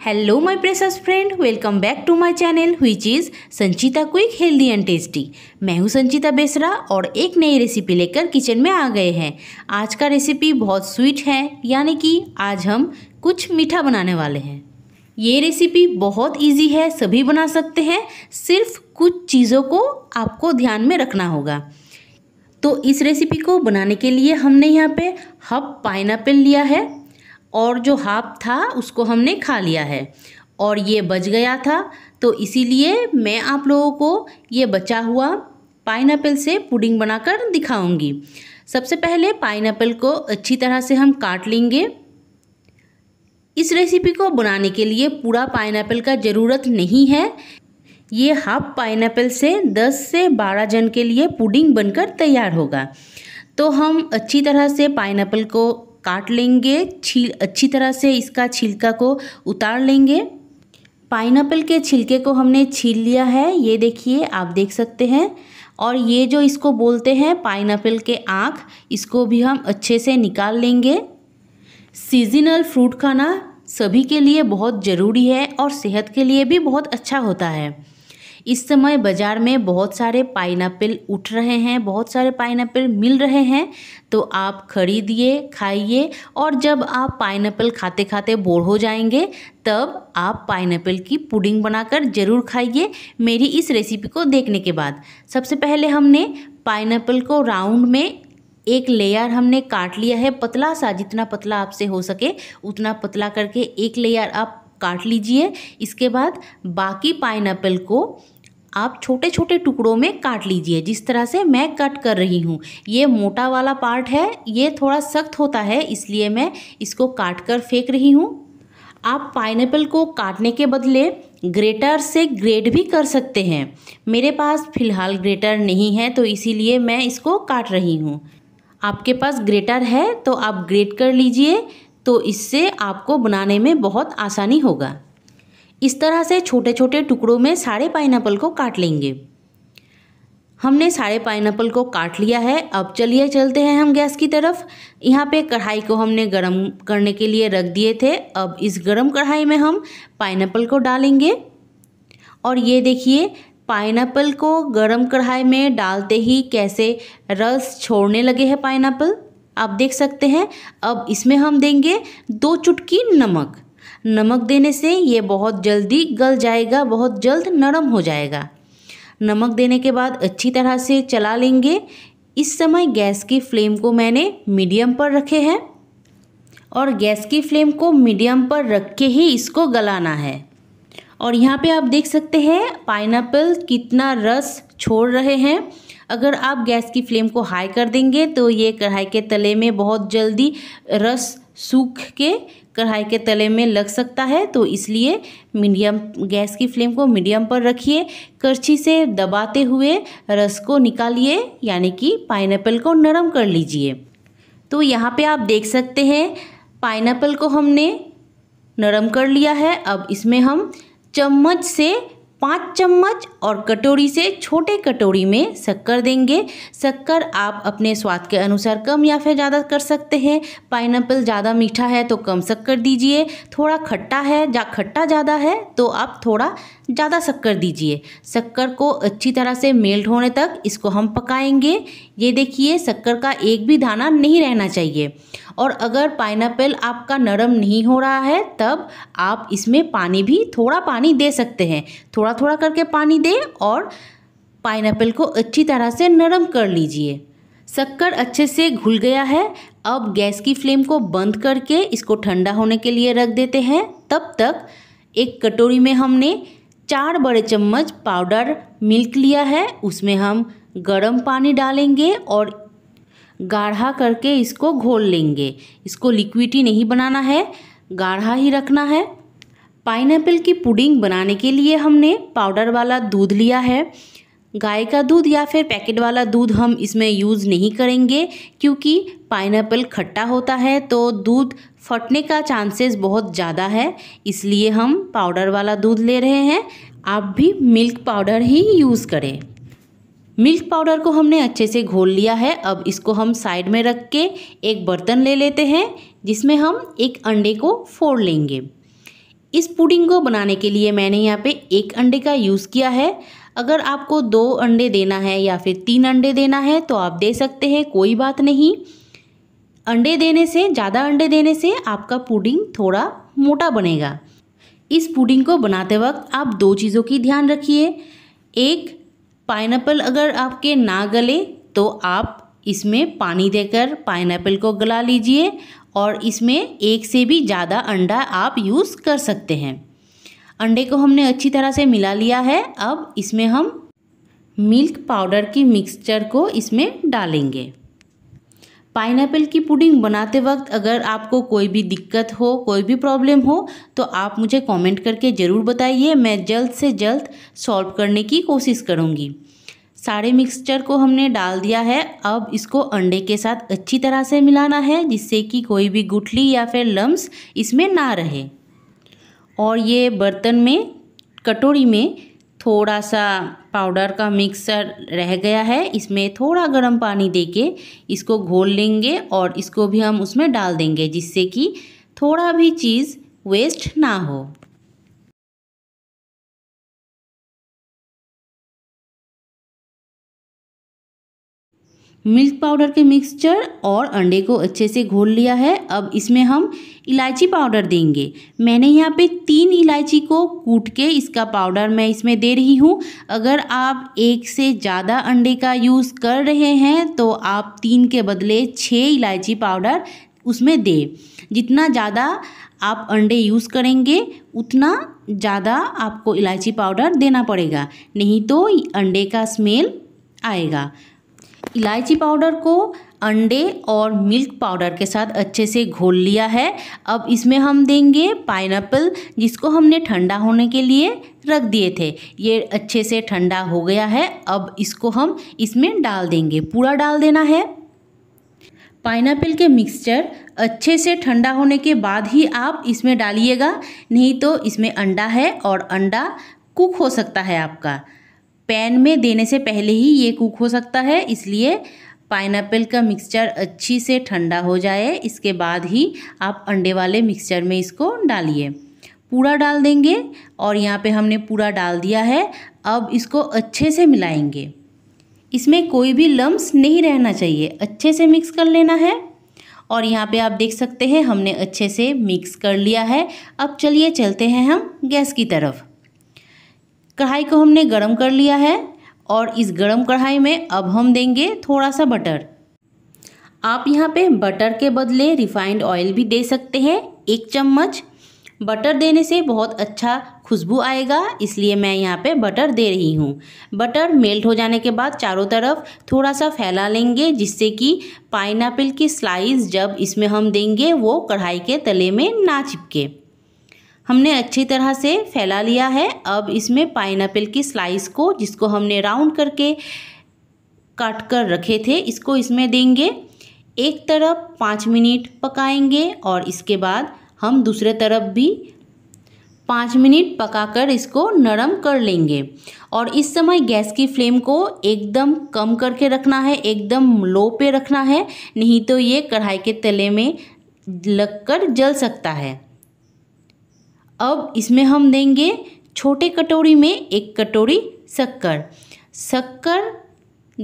hello my precious friend welcome back to my channel which is Sanchita quick healthy and tasty मैं हूं संचिता बेसरा और एक नई रेसिपी लेकर किचन में आ गए हैं आज का रेसिपी बहुत स्वीट है यानी कि आज हम कुछ मीठा बनाने वाले हैं ये रेसिपी बहुत इजी है सभी बना सकते हैं सिर्फ कुछ चीज़ों को आपको ध्यान में रखना होगा तो इस रेसिपी को बनाने के लिए हमने यहाँ पे हब पाइनएप्पल लिया है और जो हाफ था उसको हमने खा लिया है और ये बच गया था तो इसीलिए मैं आप लोगों को ये बचा हुआ पाइन से पुडिंग बनाकर दिखाऊंगी सबसे पहले पाइन को अच्छी तरह से हम काट लेंगे इस रेसिपी को बनाने के लिए पूरा पाइन का ज़रूरत नहीं है ये हाफ पाइन से 10 से 12 जन के लिए पुडिंग बनकर तैयार होगा तो हम अच्छी तरह से पाइन को काट लेंगे छील अच्छी तरह से इसका छिलका को उतार लेंगे पाइनएप्पल के छिलके को हमने छील लिया है ये देखिए आप देख सकते हैं और ये जो इसको बोलते हैं पाइनएप्पल के आँख इसको भी हम अच्छे से निकाल लेंगे सीजनल फ्रूट खाना सभी के लिए बहुत ज़रूरी है और सेहत के लिए भी बहुत अच्छा होता है इस समय बाज़ार में बहुत सारे पाइनएप्पल उठ रहे हैं बहुत सारे पाइनएप्पल मिल रहे हैं तो आप खरीदिए खाइए और जब आप पाइनएप्पल खाते खाते बोर हो जाएंगे तब आप पाइनएप्पल की पुडिंग बनाकर ज़रूर खाइए मेरी इस रेसिपी को देखने के बाद सबसे पहले हमने पाइन को राउंड में एक लेयर हमने काट लिया है पतला सा जितना पतला आपसे हो सके उतना पतला करके एक लेयर आप काट लीजिए इसके बाद बाकी पाइन को आप छोटे छोटे टुकड़ों में काट लीजिए जिस तरह से मैं कट कर रही हूँ ये मोटा वाला पार्ट है ये थोड़ा सख्त होता है इसलिए मैं इसको काट कर फेंक रही हूँ आप पाइन को काटने के बदले ग्रेटर से ग्रेड भी कर सकते हैं मेरे पास फ़िलहाल ग्रेटर नहीं है तो इसीलिए मैं इसको काट रही हूँ आपके पास ग्रेटर है तो आप ग्रेट कर लीजिए तो इससे आपको बनाने में बहुत आसानी होगा इस तरह से छोटे छोटे टुकड़ों में सारे पाइनएप्पल को काट लेंगे हमने सारे पाइनएप्पल को काट लिया है अब चलिए चलते हैं हम गैस की तरफ यहाँ पे कढ़ाई को हमने गरम करने के लिए रख दिए थे अब इस गरम कढ़ाई में हम पाइनएप्पल को डालेंगे और ये देखिए पाइनएप्पल को गरम कढ़ाई में डालते ही कैसे रस छोड़ने लगे हैं पाइनएप्पल आप देख सकते हैं अब इसमें हम देंगे दो चुटकी नमक नमक देने से ये बहुत जल्दी गल जाएगा बहुत जल्द नरम हो जाएगा नमक देने के बाद अच्छी तरह से चला लेंगे इस समय गैस की फ्लेम को मैंने मीडियम पर रखे हैं और गैस की फ्लेम को मीडियम पर रख के ही इसको गलाना है और यहाँ पे आप देख सकते हैं पाइनएप्पल कितना रस छोड़ रहे हैं अगर आप गैस की फ्लेम को हाई कर देंगे तो ये कढ़ाई के तले में बहुत जल्दी रस सूख के कढ़ाई के तले में लग सकता है तो इसलिए मीडियम गैस की फ्लेम को मीडियम पर रखिए करछी से दबाते हुए रस को निकालिए यानी कि पाइन को नरम कर लीजिए तो यहाँ पे आप देख सकते हैं पाइनएप्पल को हमने नरम कर लिया है अब इसमें हम चम्मच से पाँच चम्मच और कटोरी से छोटे कटोरी में शक्कर देंगे शक्कर आप अपने स्वाद के अनुसार कम या फिर ज़्यादा कर सकते हैं पाइनएप्पल ज़्यादा मीठा है तो कम शक्कर दीजिए थोड़ा खट्टा है या जा, खट्टा ज़्यादा है तो आप थोड़ा ज़्यादा शक्कर दीजिए शक्कर को अच्छी तरह से मेल्ट होने तक इसको हम पकाएंगे ये देखिए शक्कर का एक भी दाना नहीं रहना चाहिए और अगर पाइन आपका नरम नहीं हो रहा है तब आप इसमें पानी भी थोड़ा पानी दे सकते हैं थोड़ा थोड़ा करके पानी दें और पाइन को अच्छी तरह से नरम कर लीजिए शक्कर अच्छे से घुल गया है अब गैस की फ्लेम को बंद करके इसको ठंडा होने के लिए रख देते हैं तब तक एक कटोरी में हमने चार बड़े चम्मच पाउडर मिल्क लिया है उसमें हम गर्म पानी डालेंगे और गाढ़ा करके इसको घोल लेंगे इसको लिक्विटी नहीं बनाना है गाढ़ा ही रखना है पाइनएप्पल की पुडिंग बनाने के लिए हमने पाउडर वाला दूध लिया है गाय का दूध या फिर पैकेट वाला दूध हम इसमें यूज़ नहीं करेंगे क्योंकि पाइनएप्पल खट्टा होता है तो दूध फटने का चांसेस बहुत ज़्यादा है इसलिए हम पाउडर वाला दूध ले रहे हैं आप भी मिल्क पाउडर ही यूज़ करें मिल्क पाउडर को हमने अच्छे से घोल लिया है अब इसको हम साइड में रख के एक बर्तन ले लेते हैं जिसमें हम एक अंडे को फोड़ लेंगे इस पुडिंग को बनाने के लिए मैंने यहाँ पे एक अंडे का यूज़ किया है अगर आपको दो अंडे देना है या फिर तीन अंडे देना है तो आप दे सकते हैं कोई बात नहीं अंडे देने से ज़्यादा अंडे देने से आपका पुडिंग थोड़ा मोटा बनेगा इस पुडिंग को बनाते वक्त आप दो चीज़ों की ध्यान रखिए एक पाइनएप्पल अगर आपके ना गले तो आप इसमें पानी देकर पाइनएप्पल को गला लीजिए और इसमें एक से भी ज़्यादा अंडा आप यूज़ कर सकते हैं अंडे को हमने अच्छी तरह से मिला लिया है अब इसमें हम मिल्क पाउडर की मिक्सचर को इसमें डालेंगे पाइनएप्पल की पुडिंग बनाते वक्त अगर आपको कोई भी दिक्कत हो कोई भी प्रॉब्लम हो तो आप मुझे कमेंट करके ज़रूर बताइए मैं जल्द से जल्द सॉल्व करने की कोशिश करूँगी सारे मिक्सचर को हमने डाल दिया है अब इसको अंडे के साथ अच्छी तरह से मिलाना है जिससे कि कोई भी गुठली या फिर लम्स इसमें ना रहे और ये बर्तन में कटोरी में थोड़ा सा पाउडर का मिक्सर रह गया है इसमें थोड़ा गर्म पानी देके इसको घोल लेंगे और इसको भी हम उसमें डाल देंगे जिससे कि थोड़ा भी चीज़ वेस्ट ना हो मिल्क पाउडर के मिक्सचर और अंडे को अच्छे से घोल लिया है अब इसमें हम इलायची पाउडर देंगे मैंने यहाँ पे तीन इलायची को कूट के इसका पाउडर मैं इसमें दे रही हूँ अगर आप एक से ज़्यादा अंडे का यूज़ कर रहे हैं तो आप तीन के बदले छः इलायची पाउडर उसमें दे जितना ज़्यादा आप अंडे यूज़ करेंगे उतना ज़्यादा आपको इलायची पाउडर देना पड़ेगा नहीं तो अंडे का स्मेल आएगा इलायची पाउडर को अंडे और मिल्क पाउडर के साथ अच्छे से घोल लिया है अब इसमें हम देंगे पाइनएप्पल जिसको हमने ठंडा होने के लिए रख दिए थे ये अच्छे से ठंडा हो गया है अब इसको हम इसमें डाल देंगे पूरा डाल देना है पाइनएप्पल के मिक्सचर अच्छे से ठंडा होने के बाद ही आप इसमें डालिएगा नहीं तो इसमें अंडा है और अंडा कुक हो सकता है आपका पैन में देने से पहले ही ये कुक हो सकता है इसलिए पाइनएप्पल का मिक्सचर अच्छी से ठंडा हो जाए इसके बाद ही आप अंडे वाले मिक्सचर में इसको डालिए पूरा डाल देंगे और यहाँ पे हमने पूरा डाल दिया है अब इसको अच्छे से मिलाएंगे इसमें कोई भी लम्स नहीं रहना चाहिए अच्छे से मिक्स कर लेना है और यहाँ पे आप देख सकते हैं हमने अच्छे से मिक्स कर लिया है अब चलिए चलते हैं हम गैस की तरफ कढ़ाई को हमने गरम कर लिया है और इस गरम कढ़ाई में अब हम देंगे थोड़ा सा बटर आप यहाँ पे बटर के बदले रिफाइंड ऑयल भी दे सकते हैं एक चम्मच बटर देने से बहुत अच्छा खुशबू आएगा इसलिए मैं यहाँ पे बटर दे रही हूँ बटर मेल्ट हो जाने के बाद चारों तरफ थोड़ा सा फैला लेंगे जिससे कि पाइनएप्पल की स्लाइस जब इसमें हम देंगे वो कढ़ाई के तले में ना चिपके हमने अच्छी तरह से फैला लिया है अब इसमें पाइन की स्लाइस को जिसको हमने राउंड करके काट कर रखे थे इसको इसमें देंगे एक तरफ पाँच मिनट पकाएंगे और इसके बाद हम दूसरे तरफ भी पाँच मिनट पकाकर इसको नरम कर लेंगे और इस समय गैस की फ्लेम को एकदम कम करके रखना है एकदम लो पे रखना है नहीं तो ये कढ़ाई के तले में लगकर जल सकता है अब इसमें हम देंगे छोटे कटोरी में एक कटोरी शक्कर शक्कर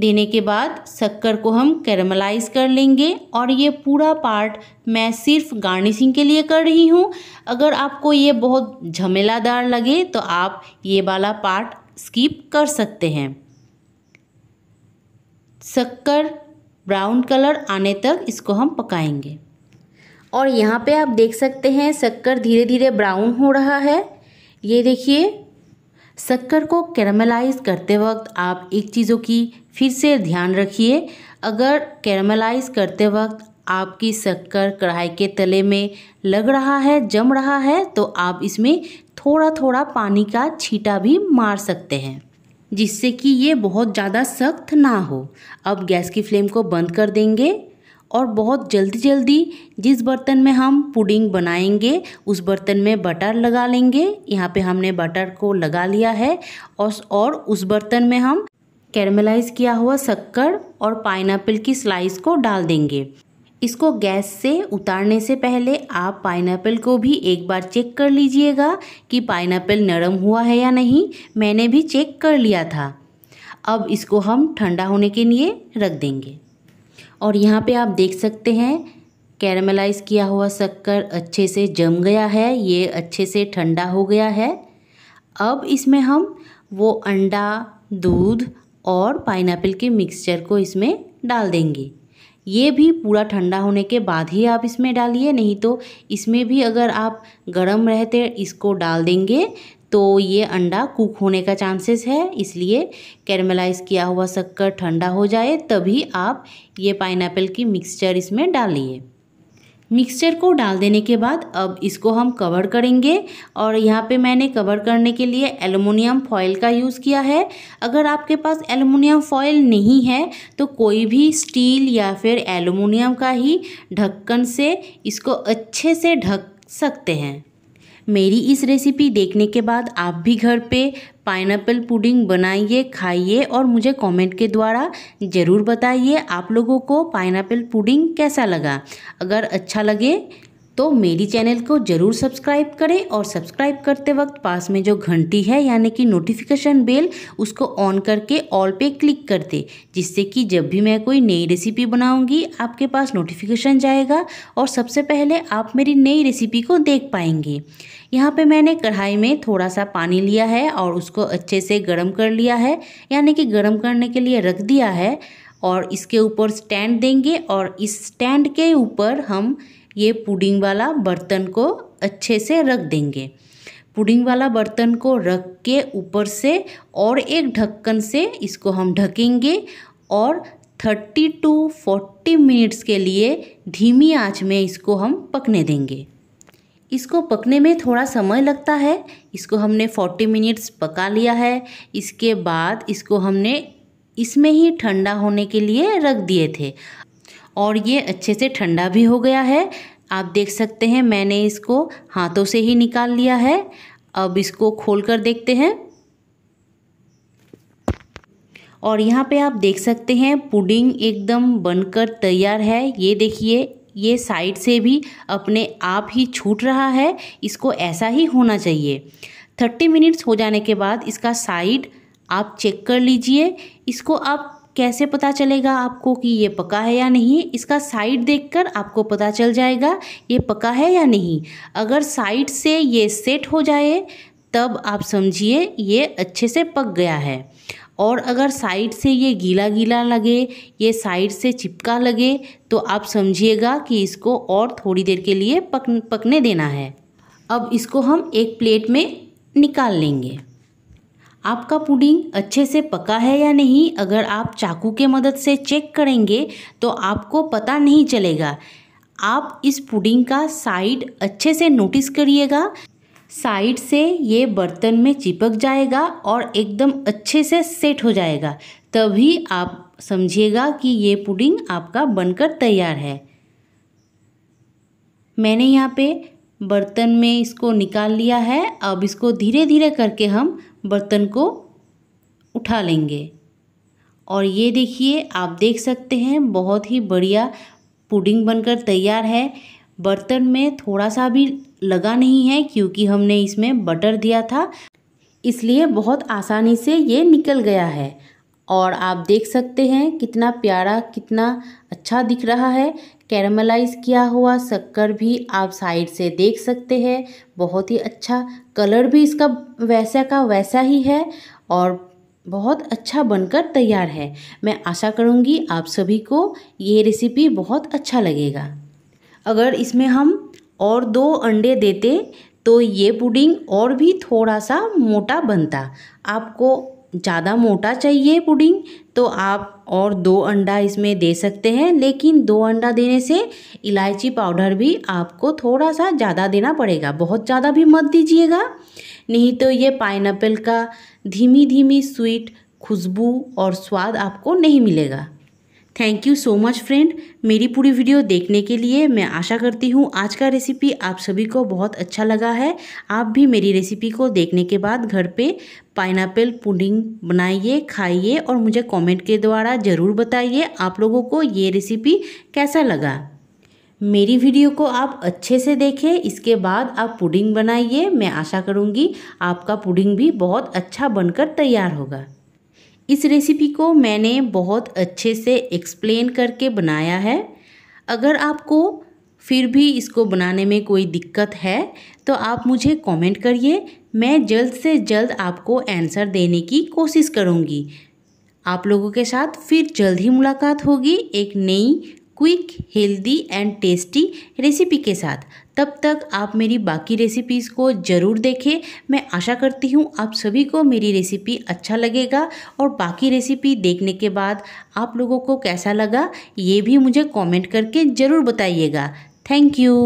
देने के बाद शक्कर को हम कैरमलाइज कर लेंगे और ये पूरा पार्ट मैं सिर्फ गार्निशिंग के लिए कर रही हूँ अगर आपको ये बहुत झमेलादार लगे तो आप ये वाला पार्ट स्किप कर सकते हैं शक्कर ब्राउन कलर आने तक इसको हम पकाएंगे और यहाँ पे आप देख सकते हैं शक्कर धीरे धीरे ब्राउन हो रहा है ये देखिए शक्कर को कैरमलाइज करते वक्त आप एक चीज़ों की फिर से ध्यान रखिए अगर कैरमलाइज करते वक्त आपकी शक्कर कढ़ाई के तले में लग रहा है जम रहा है तो आप इसमें थोड़ा थोड़ा पानी का छीटा भी मार सकते हैं जिससे कि ये बहुत ज़्यादा सख्त ना हो अब गैस की फ्लेम को बंद कर देंगे और बहुत जल्दी जल्दी जिस बर्तन में हम पुडिंग बनाएंगे उस बर्तन में बटर लगा लेंगे यहाँ पे हमने बटर को लगा लिया है और और उस बर्तन में हम कैरमलाइज किया हुआ शक्कर और पाइन की स्लाइस को डाल देंगे इसको गैस से उतारने से पहले आप पाइन को भी एक बार चेक कर लीजिएगा कि पाइनएप्पल नरम हुआ है या नहीं मैंने भी चेक कर लिया था अब इसको हम ठंडा होने के लिए रख देंगे और यहाँ पे आप देख सकते हैं कैरमलाइज किया हुआ शक्कर अच्छे से जम गया है ये अच्छे से ठंडा हो गया है अब इसमें हम वो अंडा दूध और पाइन के मिक्सचर को इसमें डाल देंगे ये भी पूरा ठंडा होने के बाद ही आप इसमें डालिए नहीं तो इसमें भी अगर आप गरम रहते इसको डाल देंगे तो ये अंडा कुक होने का चांसेस है इसलिए कैरमलाइज किया हुआ शक्कर ठंडा हो जाए तभी आप ये पाइन की मिक्सचर इसमें डालिए मिक्सचर को डाल देने के बाद अब इसको हम कवर करेंगे और यहाँ पे मैंने कवर करने के लिए एलुमिनियम फॉयल का यूज़ किया है अगर आपके पास एलुमिनियम फॉयल नहीं है तो कोई भी स्टील या फिर एलुमिनियम का ही ढक्कन से इसको अच्छे से ढक सकते हैं मेरी इस रेसिपी देखने के बाद आप भी घर पे पाइनएप्पल पुडिंग बनाइए खाइए और मुझे कमेंट के द्वारा ज़रूर बताइए आप लोगों को पाइनएप्पल पुडिंग कैसा लगा अगर अच्छा लगे तो मेरी चैनल को ज़रूर सब्सक्राइब करें और सब्सक्राइब करते वक्त पास में जो घंटी है यानी कि नोटिफिकेशन बेल उसको ऑन करके ऑल पे क्लिक कर दे जिससे कि जब भी मैं कोई नई रेसिपी बनाऊंगी आपके पास नोटिफिकेशन जाएगा और सबसे पहले आप मेरी नई रेसिपी को देख पाएंगे यहाँ पे मैंने कढ़ाई में थोड़ा सा पानी लिया है और उसको अच्छे से गर्म कर लिया है यानी कि गर्म करने के लिए रख दिया है और इसके ऊपर स्टैंड देंगे और इस स्टैंड के ऊपर हम ये पुडिंग वाला बर्तन को अच्छे से रख देंगे पुडिंग वाला बर्तन को रख के ऊपर से और एक ढक्कन से इसको हम ढकेंगे और थर्टी टू फोर्टी मिनट्स के लिए धीमी आंच में इसको हम पकने देंगे इसको पकने में थोड़ा समय लगता है इसको हमने 40 मिनट्स पका लिया है इसके बाद इसको हमने इसमें ही ठंडा होने के लिए रख दिए थे और ये अच्छे से ठंडा भी हो गया है आप देख सकते हैं मैंने इसको हाथों से ही निकाल लिया है अब इसको खोल कर देखते हैं और यहाँ पे आप देख सकते हैं पुडिंग एकदम बनकर तैयार है ये देखिए ये साइड से भी अपने आप ही छूट रहा है इसको ऐसा ही होना चाहिए थर्टी मिनट्स हो जाने के बाद इसका साइड आप चेक कर लीजिए इसको आप कैसे पता चलेगा आपको कि ये पका है या नहीं इसका साइड देखकर आपको पता चल जाएगा ये पका है या नहीं अगर साइड से ये सेट हो जाए तब आप समझिए ये अच्छे से पक गया है और अगर साइड से ये गीला गीला लगे ये साइड से चिपका लगे तो आप समझिएगा कि इसको और थोड़ी देर के लिए पक पकने देना है अब इसको हम एक प्लेट में निकाल लेंगे आपका पुडिंग अच्छे से पका है या नहीं अगर आप चाकू के मदद से चेक करेंगे तो आपको पता नहीं चलेगा आप इस पुडिंग का साइड अच्छे से नोटिस करिएगा साइड से ये बर्तन में चिपक जाएगा और एकदम अच्छे से सेट हो जाएगा तभी आप समझिएगा कि ये पुडिंग आपका बनकर तैयार है मैंने यहाँ पे बर्तन में इसको निकाल लिया है अब इसको धीरे धीरे करके हम बर्तन को उठा लेंगे और ये देखिए आप देख सकते हैं बहुत ही बढ़िया पुडिंग बनकर तैयार है बर्तन में थोड़ा सा भी लगा नहीं है क्योंकि हमने इसमें बटर दिया था इसलिए बहुत आसानी से ये निकल गया है और आप देख सकते हैं कितना प्यारा कितना अच्छा दिख रहा है कैरमलाइज किया हुआ शक्कर भी आप साइड से देख सकते हैं बहुत ही अच्छा कलर भी इसका वैसा का वैसा ही है और बहुत अच्छा बनकर तैयार है मैं आशा करूँगी आप सभी को ये रेसिपी बहुत अच्छा लगेगा अगर इसमें हम और दो अंडे देते तो ये पुडिंग और भी थोड़ा सा मोटा बनता आपको ज़्यादा मोटा चाहिए पुडिंग तो आप और दो अंडा इसमें दे सकते हैं लेकिन दो अंडा देने से इलायची पाउडर भी आपको थोड़ा सा ज़्यादा देना पड़ेगा बहुत ज़्यादा भी मत दीजिएगा नहीं तो ये पाइन का धीमी धीमी स्वीट खुशबू और स्वाद आपको नहीं मिलेगा thank you so much friend मेरी पूरी वीडियो देखने के लिए मैं आशा करती हूँ आज का रेसिपी आप सभी को बहुत अच्छा लगा है आप भी मेरी रेसिपी को देखने के बाद घर पे पाइनएप्पल पुडिंग बनाइए खाइए और मुझे कमेंट के द्वारा ज़रूर बताइए आप लोगों को ये रेसिपी कैसा लगा मेरी वीडियो को आप अच्छे से देखें इसके बाद आप पुडिंग बनाइए मैं आशा करूँगी आपका पुडिंग भी बहुत अच्छा बनकर तैयार होगा इस रेसिपी को मैंने बहुत अच्छे से एक्सप्लेन करके बनाया है अगर आपको फिर भी इसको बनाने में कोई दिक्कत है तो आप मुझे कमेंट करिए मैं जल्द से जल्द आपको आंसर देने की कोशिश करूँगी आप लोगों के साथ फिर जल्द ही मुलाकात होगी एक नई quick healthy and tasty recipe के साथ तब तक आप मेरी बाकी रेसिपीज़ को ज़रूर देखें मैं आशा करती हूँ आप सभी को मेरी रेसिपी अच्छा लगेगा और बाकी रेसिपी देखने के बाद आप लोगों को कैसा लगा ये भी मुझे कमेंट करके ज़रूर बताइएगा थैंक यू